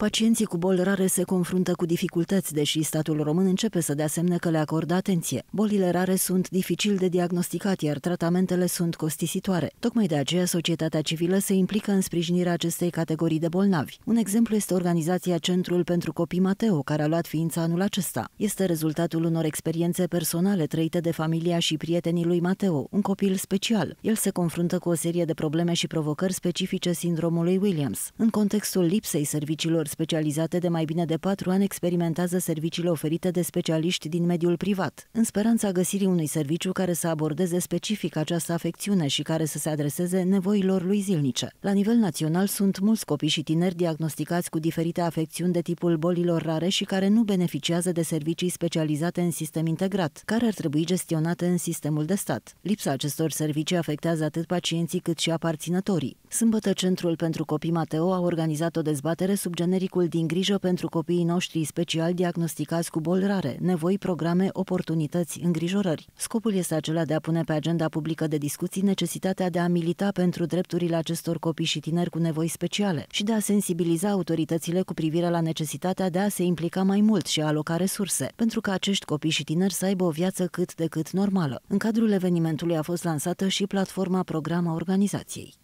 Pacienții cu boli rare se confruntă cu dificultăți, deși statul român începe să dea semne că le acordă atenție. Bolile rare sunt dificil de diagnosticat, iar tratamentele sunt costisitoare. Tocmai de aceea, societatea civilă se implică în sprijinirea acestei categorii de bolnavi. Un exemplu este organizația Centrul pentru Copii Mateo, care a luat ființa anul acesta. Este rezultatul unor experiențe personale trăite de familia și prietenii lui Mateo, un copil special. El se confruntă cu o serie de probleme și provocări specifice sindromului Williams. În contextul lipsei serviciilor specializate de mai bine de patru ani experimentează serviciile oferite de specialiști din mediul privat, în speranța găsirii unui serviciu care să abordeze specific această afecțiune și care să se adreseze nevoilor lui zilnice. La nivel național sunt mulți copii și tineri diagnosticați cu diferite afecțiuni de tipul bolilor rare și care nu beneficiază de servicii specializate în sistem integrat, care ar trebui gestionate în sistemul de stat. Lipsa acestor servicii afectează atât pacienții cât și aparținătorii. Sâmbătă Centrul pentru Copii Mateo a organizat o dezbatere sub generic întunericul din grijă pentru copiii noștri special diagnosticați cu boli rare, nevoi, programe, oportunități, îngrijorări. Scopul este acela de a pune pe agenda publică de discuții necesitatea de a milita pentru drepturile acestor copii și tineri cu nevoi speciale și de a sensibiliza autoritățile cu privire la necesitatea de a se implica mai mult și a aloca resurse, pentru ca acești copii și tineri să aibă o viață cât de cât normală. În cadrul evenimentului a fost lansată și platforma programa organizației.